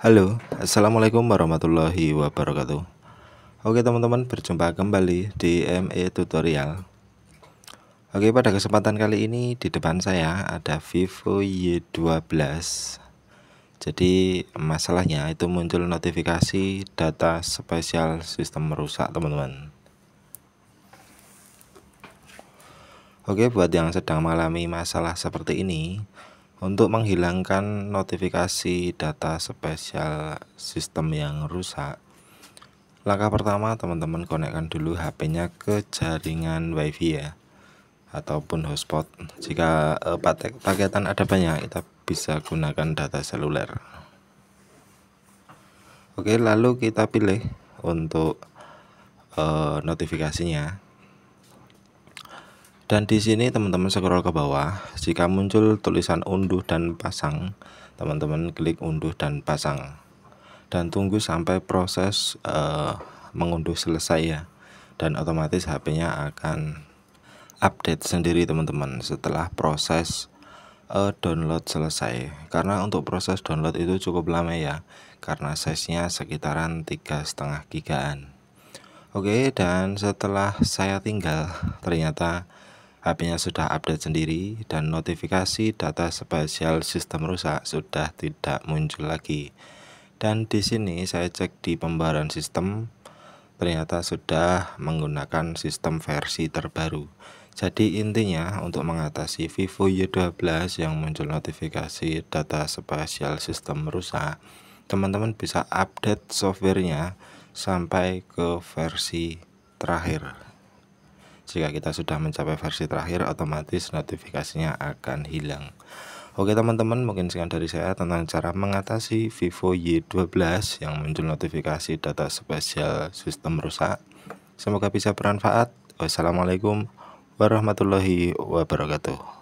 Halo, Assalamualaikum warahmatullahi wabarakatuh Oke teman-teman, berjumpa kembali di ME Tutorial Oke, pada kesempatan kali ini di depan saya ada Vivo Y12 Jadi masalahnya itu muncul notifikasi data spesial sistem rusak teman-teman Oke, buat yang sedang mengalami masalah seperti ini untuk menghilangkan notifikasi data spesial sistem yang rusak, langkah pertama teman-teman konekkan dulu HP-nya ke jaringan WiFi ya ataupun hotspot. Jika eh, paketan ada banyak, kita bisa gunakan data seluler. Oke, lalu kita pilih untuk eh, notifikasinya. Dan di sini teman-teman scroll ke bawah, jika muncul tulisan unduh dan pasang, teman-teman klik unduh dan pasang. Dan tunggu sampai proses uh, mengunduh selesai ya. Dan otomatis HP-nya akan update sendiri teman-teman setelah proses uh, download selesai karena untuk proses download itu cukup lama ya karena size-nya sekitaran tiga setengah gigaan oke dan setelah saya tinggal ternyata HP-nya sudah update sendiri dan notifikasi data spesial sistem rusak sudah tidak muncul lagi. Dan di sini saya cek di pembaruan sistem ternyata sudah menggunakan sistem versi terbaru. Jadi intinya untuk mengatasi Vivo Y12 yang muncul notifikasi data spesial sistem rusak, teman-teman bisa update softwarenya sampai ke versi terakhir jika kita sudah mencapai versi terakhir otomatis notifikasinya akan hilang Oke teman-teman mungkin sekian dari saya tentang cara mengatasi Vivo Y12 yang muncul notifikasi data spesial sistem rusak Semoga bisa bermanfaat Wassalamualaikum warahmatullahi wabarakatuh